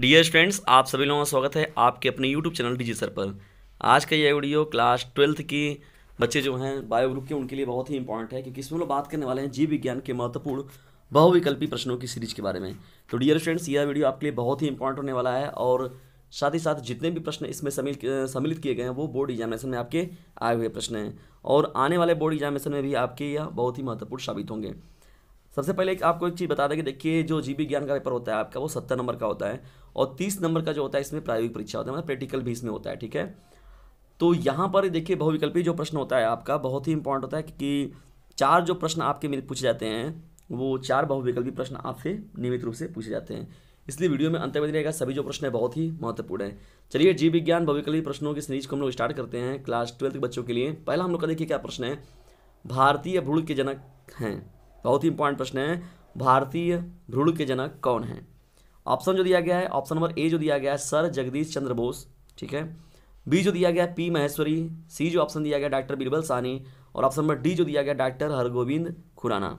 dear students आप सभी लोगों का स्वागत है आपके अपने यूट्यूब चैनल डी सर पर आज का यह वीडियो क्लास ट्वेल्थ की बच्चे जो हैं बायो ग्रुप के उनके लिए बहुत ही इंपॉर्टेंट है क्योंकि इसमें लोग बात करने वाले हैं जीव विज्ञान के महत्वपूर्ण बहुविकल्पी प्रश्नों की सीरीज के बारे में तो डियर स्टूडेंट्स यह वीडियो आपके लिए बहुत ही इंपॉर्टेंट होने वाला है और साथ ही साथ जितने भी प्रश्न इसमें सम्मिलित किए गए हैं वो बोर्ड एग्जामिनेशन में आपके आए हुए प्रश्न हैं और आने वाले बोर्ड एग्जामिनेशन में भी आपके यह बहुत ही महत्वपूर्ण साबित होंगे सबसे पहले एक आपको एक चीज़ बता दें कि देखिए जो जीबी ज्ञान का पेपर होता है आपका वो सत्तर नंबर का होता है और तीस नंबर का जो होता है इसमें प्रायोगिक परीक्षा होता है मतलब प्रैक्टिकल भी इसमें होता है ठीक है तो यहाँ पर देखिए बहुविकल्पी जो प्रश्न होता है आपका बहुत ही इंपॉर्टेंट होता है कि चार जो प्रश्न आपके मेरे पूछे जाते हैं वो चार बहुविकल्पी प्रश्न आपसे नियमित रूप से पूछे जाते हैं इसलिए वीडियो में अंत में रहेगा सभी जो प्रश्न है बहुत ही महत्वपूर्ण है चलिए जीव विज्ञान बहुविकल्पी प्रश्नों की सीरीज को हम लोग स्टार्ट करते हैं क्लास ट्वेल्थ के बच्चों के लिए पहला हम लोग का देखिए क्या प्रश्न है भारतीय भूल के जनक हैं बहुत ही इंपॉर्टेंट प्रश्न है भारतीय भ्रूण के जनक कौन है ऑप्शन जो दिया गया है ऑप्शन नंबर ए जो दिया गया है सर जगदीश चंद्र बोस ठीक है बी जो दिया गया पी महेश्वरी सी जो ऑप्शन दिया गया डॉक्टर बीरबल सानी और ऑप्शन नंबर डी जो दिया गया डॉक्टर हरगोविंद खुराना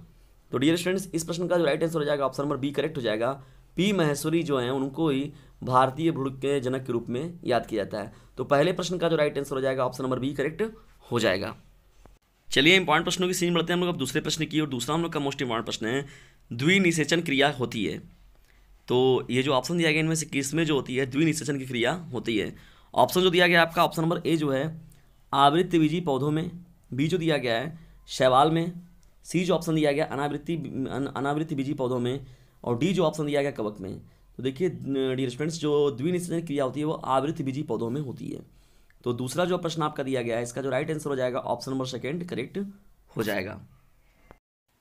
तो डियर स्टूडेंट्स इस प्रश्न का जो राइट आंसर हो जाएगा ऑप्शन नंबर बी करेक्ट हो जाएगा पी महेश्वरी जो है उनको ही भारतीय भ्रूण के जनक के रूप में याद किया जाता है तो पहले प्रश्न का जो राइट आंसर हो जाएगा ऑप्शन नंबर बी करेक्ट हो जाएगा चलिए इंपॉर्टेंट प्रश्नों की सीन बढ़ते हैं हम लोग अब दूसरे प्रश्न की और दूसरा हम लोग का मोस्ट इंपॉर्टेंट प्रश्न है द्विनिषेचन क्रिया होती है तो ये जो ऑप्शन दिया गया इनमें से किस में जो होती है द्विनिषेचन की क्रिया होती है ऑप्शन जो दिया गया आपका ऑप्शन नंबर ए जो है आवृत्ति बीजी पौधों में बी जो दिया गया है शैवाल में सी जो ऑप्शन दिया गया अनावृत्ति अनावृत्ति बीजी पौधों में और डी जो ऑप्शन दिया गया कवक में तो देखिए डियर स्टूडेंट्स जो द्विनिषेचन क्रिया होती है वो आवृत्ति बीजी पौधों में होती है तो दूसरा जो प्रश्न आपका दिया गया है इसका जो राइट आंसर हो जाएगा ऑप्शन नंबर सेकेंड करेक्ट हो जाएगा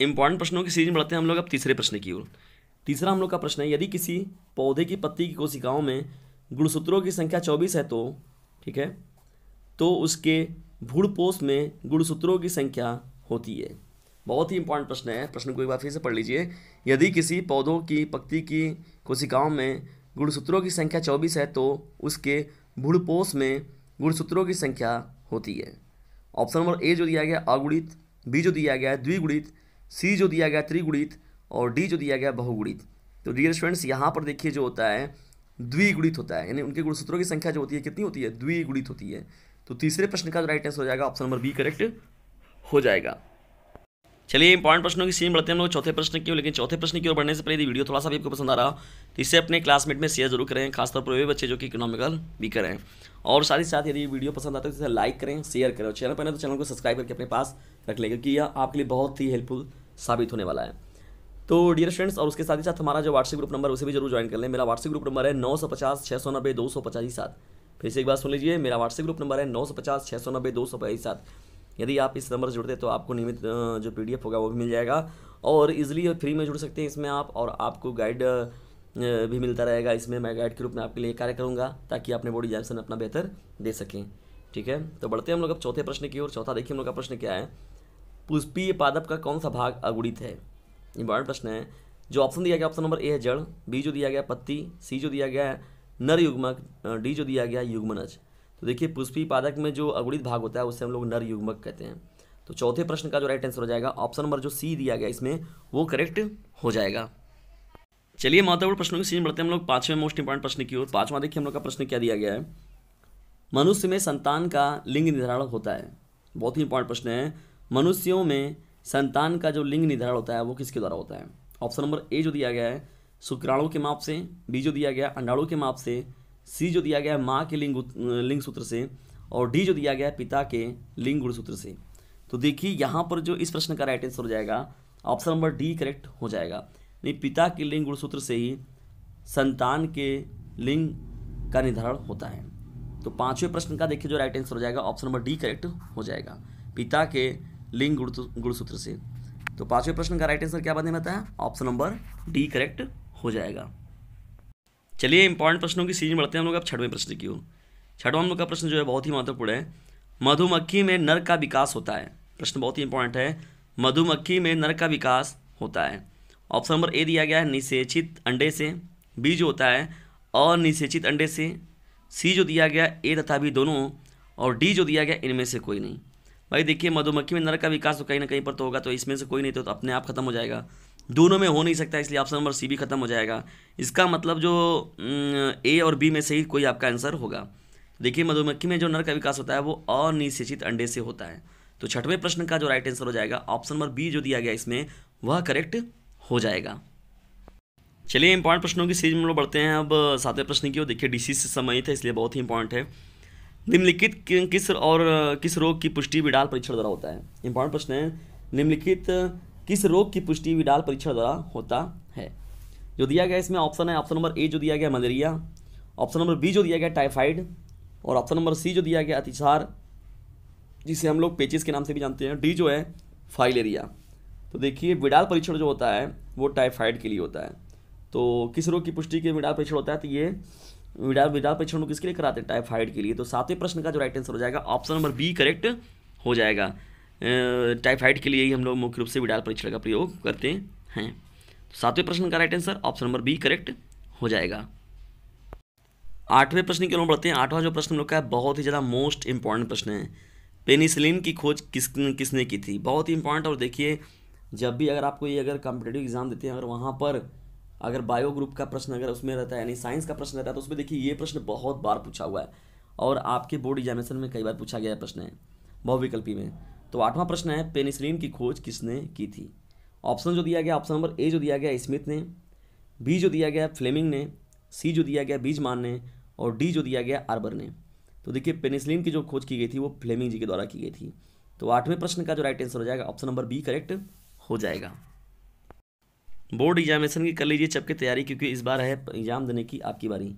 इंपॉर्टेंट प्रश्नों की सीरीज बढ़ते हैं हम लोग अब तीसरे प्रश्न की ओर तीसरा हम लोग का प्रश्न है यदि किसी पौधे की पत्ती की कोशिकाओं में गुणसूत्रों की संख्या चौबीस है तो ठीक है तो उसके भूड़पोष में गुणसूत्रों की संख्या होती है बहुत ही इंपॉर्टेंट प्रश्न है प्रश्न को एक बार फिर से पढ़ लीजिए यदि किसी पौधों की पत्ती की कोशिकाओं में गुणसूत्रों की संख्या चौबीस है तो उसके भूड़पोष में गुणसूत्रों की संख्या होती है ऑप्शन नंबर ए जो दिया गया अगुणित बी जो दिया गया है द्विगुणित सी जो दिया गया त्रिगुणित और डी जो दिया गया बहुगुणित तो डियर स्टूडेंट्स यहाँ पर देखिए जो होता है द्विगुणित होता है यानी उनके गुणसूत्रों की संख्या जो होती है कितनी होती है द्विगुणित होती है तो तीसरे प्रश्न का जो राइट आंसर हो जाएगा ऑप्शन नंबर बी करेक्ट हो जाएगा चलिए इंपॉर्टेंट प्रश्नों की सीम बढ़ते हैं हम लोग चौथे प्रश्न की लेकिन चौथे प्रश्न की ओर बढ़ने से पहले यदि वीडियो थोड़ा सा भी आपको पसंद आ रहा तो इसे अपने क्लासमेट में शेयर जरूर करें खासतौर पर वे बच्चे जो कि इकोनॉमिकल वीकर हैं और साथ ही साथ यदि वीडियो पसंद आता है तो इसे लाइक करें शेयर करें और चैनल पर तो चैनल को सब्सक्राइब करके अपने पास रख लें क्योंकि यह आपके लिए बहुत ही हेल्पफुल साबित होने वाला है तो डियर फ्रेंड्स और उसके साथ ही साथ हमारा जो व्हाट्सएप ग्रुप नंबर उसे भी जरूर ज्वाइन कर लें मेरा व्हाट्सएप ग्रुप नंबर है नौ सौ पचास छः सौ नब्बे दो सौ पचास सात फिर से एक बार सुन लीजिए मेरा व्हाट्सएप ग्रुप नंबर है नौ सौ पचास छः सौ नब्बे दो सौ पचास सात यदि आप इस नंबर से जुड़ते हैं तो आपको नियमित जो पी होगा वो भी मिल जाएगा और ईजिली फ्री में जुड़ सकते हैं इसमें आप और आपको गाइड भी मिलता रहेगा इसमें मैं गाइड के रूप में आपके लिए कार्य करूँगा ताकि अपने बॉडी एग्जाम अपना बेहतर दे सकें ठीक है तो बढ़ते हैं हम लोग अब चौथे प्रश्न की ओर चौथा देखिए हम लोग का प्रश्न क्या है पुष्पीय पादप का कौन सा भाग अगुणित है इंपॉर्टेंट प्रश्न है जो ऑप्शन दिया गया ऑप्शन नंबर ए है जड़ बी जो दिया गया पत्ती सी जो दिया गया नर युग्मक डी जो दिया गया युग्मनज तो देखिए पुष्पी पादक में जो अगुणित भाग होता है उसे हम लोग नर युग्मक कहते हैं तो चौथे प्रश्न का जो राइट आंसर हो जाएगा ऑप्शन नंबर जो सी दिया गया इसमें वो करेक्ट हो जाएगा चलिए महत्वपूर्ण प्रश्नों की सीज बढ़ते हैं हम लोग पांचवें मोस्ट इंपॉर्टेंट प्रश्न की ओर पांचवा देखिए हम लोग का प्रश्न क्या दिया गया है मनुष्य में संतान का लिंग निर्धारण होता है बहुत ही इंपॉर्टेंट प्रश्न है मनुष्यों में संतान का जो लिंग निर्धारण होता है वो किसके द्वारा होता है ऑप्शन नंबर ए जो दिया गया है शुक्राणु के माप से बी जो दिया गया अंडाणु के माप से सी जो दिया गया है माँ के लिंग लिंग सूत्र से और डी जो दिया गया है पिता के लिंग गुण सूत्र से तो देखिए यहाँ पर जो इस प्रश्न का राइट आंसर हो जाएगा ऑप्शन नंबर डी करेक्ट हो जाएगा यानी पिता के लिंग गुण सूत्र से ही संतान के लिंग का निर्धारण होता है तो पांचवें प्रश्न का देखिए जो राइट आंसर हो जाएगा ऑप्शन नंबर डी करेक्ट हो जाएगा पिता के लिंग गुण गुणसूत्र से तो पांचवें प्रश्न का राइट आंसर क्या बने बताया ऑप्शन नंबर डी करेक्ट हो जाएगा चलिए इंपॉर्टेंट प्रश्नों की सीरीज बढ़ते हैं हम लोग अब छठवें प्रश्न की ओर छठवा हम लोग का प्रश्न जो है बहुत ही महत्वपूर्ण है मधुमक्खी में नर का विकास होता है प्रश्न बहुत ही इंपॉर्टेंट है मधुमक्खी में नर का विकास होता है ऑप्शन नंबर ए दिया गया है निषेचित अंडे से बी जो होता है अनिषेचित अंडे से सी जो दिया गया ए तथा बी दोनों और डी जो दिया गया इनमें से कोई नहीं भाई देखिए मधुमक्खी में नर का विकास तो कहीं ना कहीं पर तो होगा तो इसमें से कोई नहीं तो, तो अपने आप खत्म हो जाएगा दोनों में हो नहीं सकता इसलिए ऑप्शन नंबर सी भी खत्म हो जाएगा इसका मतलब जो ए और बी में से ही कोई आपका आंसर होगा देखिए मधुमक्खी में जो नर का विकास होता है वो अनिश्चित अंडे से होता है तो छठवें प्रश्न का जो राइट आंसर हो जाएगा ऑप्शन नंबर बी जो दिया गया इसमें वह करेक्ट हो जाएगा चलिए इंपॉर्टेंट प्रश्नों की सीरीज में लोग बढ़ते हैं अब सातवें प्रश्न की देखिए डिसीज से संबंधित है इसलिए बहुत ही इंपॉर्टेंट है निम्नलिखित किस और किस रोग की पुष्टि विडाल परीक्षण द्वारा होता है इंपॉर्टेंट प्रश्न है निम्नलिखित किस रोग की पुष्टि विडाल परीक्षण द्वारा होता है जो दिया गया इसमें ऑप्शन है ऑप्शन नंबर ए जो दिया गया मलेरिया ऑप्शन नंबर बी जो दिया गया टाइफाइड और ऑप्शन नंबर सी जो दिया गया अतिसार जिसे हम लोग पेचिस के नाम से भी जानते हैं डी जो है फाइलेरिया तो देखिए विडाल परीक्षण जो होता है वो टाइफाइड के लिए होता है तो किस रोग की पुष्टि के विडाल परीक्षण होता है तो ये विडाल विडाल परीक्षण किसके लिए कराते हैं टाइफाइड के लिए तो सातवें प्रश्न का जो राइट आंसर हो जाएगा ऑप्शन नंबर बी करेक्ट हो जाएगा टाइफाइड के लिए ही हम लोग मुख्य रूप से विडाल परीक्षण का प्रयोग करते हैं तो सातवें प्रश्न का right answer option number B correct हो जाएगा आठवें प्रश्न की ओर बढ़ते हैं आठवां जो प्रश्न हम लोग का है बहुत ही ज़्यादा मोस्ट इंपॉर्टेंट प्रश्न है पेनिसिलिन की खोज किस किसने की थी बहुत ही इंपॉर्टेंट और देखिए जब भी अगर आपको ये अगर कॉम्पिटेटिव एग्जाम देते हैं अगर वहाँ पर अगर बायो ग्रुप का प्रश्न अगर उसमें रहता है यानी साइंस का प्रश्न रहता है तो उसमें देखिए ये प्रश्न बहुत बार पूछा हुआ है और आपके बोर्ड एग्जामिनेशन में कई बार पूछा गया प्रश्न है बहुविकल्पी में तो आठवां प्रश्न है पेनिसिलिन की खोज किसने की थी ऑप्शन जो दिया गया ऑप्शन नंबर ए जो दिया गया स्मिथ ने बी जो दिया गया फ्लेमिंग ने सी जो दिया गया बीजमान ने और डी जो दिया गया आर्बर ने तो देखिए पेनिसिलिन की जो खोज की गई थी वो फ्लेमिंग जी के द्वारा की गई थी तो आठवें प्रश्न का जो राइट आंसर हो जाएगा ऑप्शन नंबर बी करेक्ट हो जाएगा बोर्ड एग्जामिनेशन की कर लीजिए चपके तैयारी क्योंकि इस बार है एग्ज़ाम देने की आपकी बारी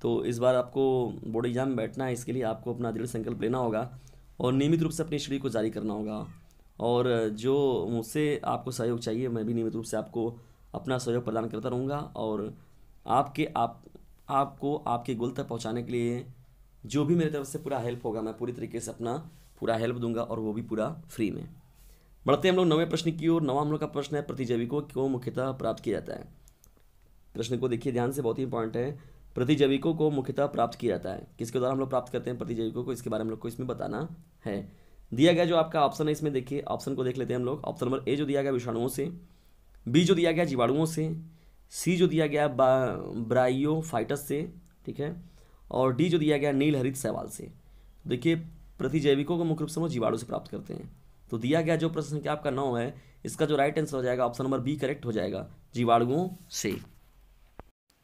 तो इस बार आपको बोर्ड एग्ज़ाम में बैठना है इसके लिए आपको अपना दृढ़ संकल्प लेना होगा और नियमित रूप से अपने शरीर को जारी करना होगा और जो मुझसे आपको सहयोग चाहिए मैं भी नियमित रूप से आपको अपना सहयोग प्रदान करता रहूँगा और आपके आप आपको आपके गोल तक पहुँचाने के लिए जो भी मेरी तरफ से पूरा हेल्प होगा मैं पूरी तरीके से अपना पूरा हेल्प दूंगा और वो भी पूरा फ्री में बढ़ते हम लोग नवे प्रश्न की ओर नवा हम लोग का प्रश्न है प्रतिजैविकों को मुख्यतः प्राप्त किया जाता है प्रश्न को देखिए ध्यान से बहुत ही इंपॉर्टेंट है प्रतिजैविकों को मुख्यतः प्राप्त किया जाता है किसके द्वारा हम लोग प्राप्त करते हैं प्रतिजैविकों को इसके बारे में हम लोग को इसमें बताना है दिया गया जो आपका ऑप्शन है इसमें देखिए ऑप्शन को देख लेते हैं हम लोग ऑप्शन नंबर ए जो दिया गया विषाणुओं से बी जो दिया गया जीवाणुओं से सी जो दिया गया ब्राइयो फाइटस से ठीक है और डी जो दिया गया नील हरित सवाल से देखिए प्रतिजैविकों को मुख्य रूप से हम जीवाणु से प्राप्त करते हैं तो दिया गया जो प्रश्न संख्या आपका नौ है इसका जो राइट आंसर हो जाएगा ऑप्शन नंबर बी करेक्ट हो जाएगा जीवाणुओं से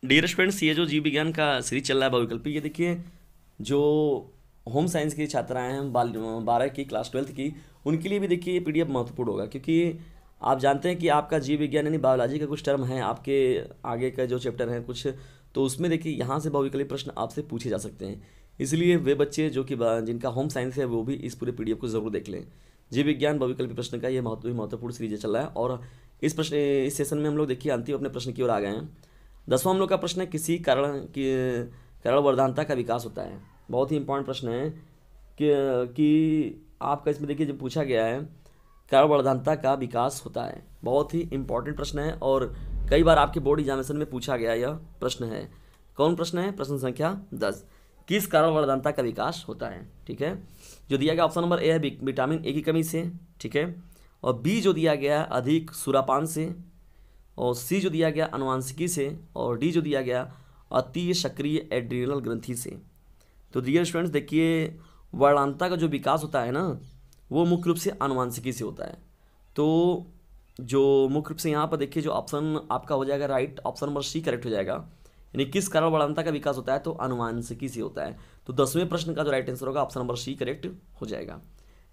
डियर स्टूडेंट्स ये जो जीव विज्ञान का सीरीज चल रहा है बहुविकल्पी ये देखिए जो होम साइंस की छात्राएं हैं बाल बारह की क्लास ट्वेल्थ की उनके लिए भी देखिए ये पी महत्वपूर्ण होगा क्योंकि आप जानते हैं कि आपका जीव विज्ञान यानी बायोलॉजी का कुछ टर्म है आपके आगे का जो चैप्टर है कुछ तो उसमें देखिए यहाँ से बहुविकल्पी प्रश्न आपसे पूछे जा सकते हैं इसलिए वे बच्चे जो कि जिनका होम साइंस है वो भी इस पूरे पी को ज़रूर देख लें जीव विज्ञान बहुविकल्पी प्रश्न का ये महत्व महत्वपूर्ण सीरीज चल रहा है और इस प्रश्न इस सेशन में हम लोग देखिए अंतिम अपने प्रश्न की ओर आ गए हैं दसवां हम लोग का प्रश्न है किसी कारण कि कारण वर्धानता का विकास होता है बहुत ही इंपॉर्टेंट प्रश्न है कि कि आपका इसमें देखिए जो पूछा गया है कारण वर्धानता का विकास होता है बहुत ही इंपॉर्टेंट प्रश्न है और कई बार आपके बोर्ड एग्जामिनेशन में पूछा गया यह प्रश्न है कौन प्रश्न है प्रश्न संख्या दस किस कारण वर्धानता का विकास होता है ठीक है जो दिया गया ऑप्शन नंबर ए है विटामिन ए की कमी से ठीक है और बी जो दिया गया अधिक सुरापान से और सी जो दिया गया अनुवांशिकी से और डी जो दिया गया अति सक्रिय एड्रीनल ग्रंथि से तो डियर स्टूडेंट्स देखिए वर्णांता का जो विकास होता है ना वो मुख्य रूप से अनुवांशिकी से होता है तो जो मुख्य रूप से यहाँ पर देखिए जो ऑप्शन आपका हो जाएगा right option number C correct हो जाएगा यानी किस कारण वर्णांता का विकास होता है तो अनुवांशिकी से होता है तो दसवें प्रश्न का जो राइट आंसर होगा ऑप्शन नंबर सी करेक्ट हो जाएगा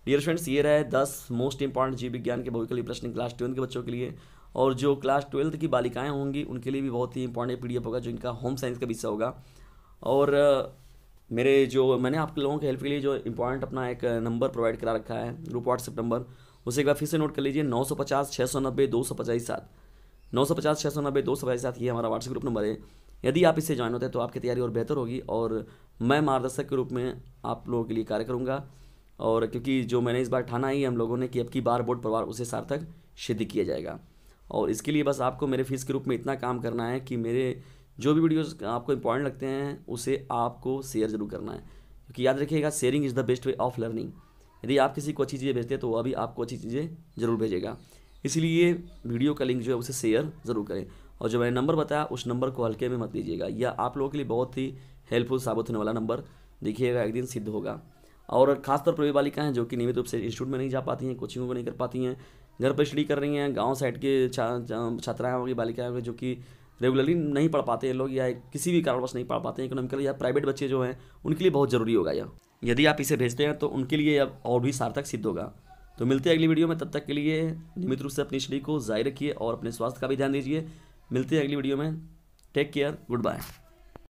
डियर फ्रेंड्स ये रहे दस मोस्ट इंपॉर्टेंट जीव विज्ञान के भविकली प्रश्न क्लास ट्वेल्थ के बच्चों के लिए और जो क्लास ट्वेल्थ की बालिकाएँ होंगी उनके लिए भी बहुत ही इंपॉर्टेंट पी होगा जो इनका होम साइंस का विषय होगा और मेरे जो मैंने आप लोगों के हेल्प के लिए जो इम्पॉर्टेंट अपना एक नंबर प्रोवाइड करा रखा है ग्रुप व्हाट्सएप नंबर उसे एक बार फिर से नोट कर लीजिए नौ सौ पचास छः सौ नब्बे दो सौ पचास सात नौ सौ पचास छः सौ नब्बे दो सौ पचास सात ये हमारा व्हाट्सएप ग्रुप नंबर है यदि आप इससे ज्वाइन होते हैं तो आपकी तैयारी और बेहतर होगी और मैं मार्गदर्शक के रूप में आप लोगों के लिए कार्य करूँगा और क्योंकि जो मैंने इस बार ठाना ही हम लोगों ने कि अब की बार बोर्ड परिवार उसे सार्थक सिद्ध किया जाएगा और इसके लिए बस आपको मेरे फीस के रूप में इतना काम करना है कि मेरे जो भी वीडियोस आपको इंपॉर्टेंट लगते हैं उसे आपको शेयर ज़रूर करना है क्योंकि याद रखिएगा sharing is the best way of learning यदि आप किसी को अच्छी चीज़ें भेजते हैं तो वह भी आपको अच्छी चीज़ें ज़रूर भेजेगा इसलिए वीडियो का लिंक जो है उसे शेयर ज़रूर करें और जो मैंने नंबर बताया उस नंबर को हल्के में मत लीजिएगा यह आप लोगों के लिए बहुत ही हेल्पफुल साबित होने वाला नंबर देखिएगा एक दिन सिद्ध होगा और खासतौर पर वे बालिकाएँ हैं जो कि नियमित रूप से इंस्टीट्यूट में नहीं जा पाती हैं कोचिंगों को नहीं कर पाती हैं घर पर स्टडी कर रही हैं गांव साइड के छात्राएं होगी बालिकाएं होगी जो कि रेगुलरली नहीं पढ़ पाते हैं लोग या किसी भी कारणवश नहीं पढ़ पाते हैं इकोनॉमिकल या प्राइवेट बच्चे जो हैं उनके लिए बहुत ज़रूरी होगा यह यदि आप इसे भेजते हैं तो उनके लिए अब और भी सार्थक सिद्ध होगा तो मिलते हैं अगली वीडियो में तब तक के लिए नियमित रूप से अपनी स्टडी को जारी रखिए और अपने स्वास्थ्य का भी ध्यान दीजिए मिलते हैं अगली वीडियो में टेक केयर गुड बाय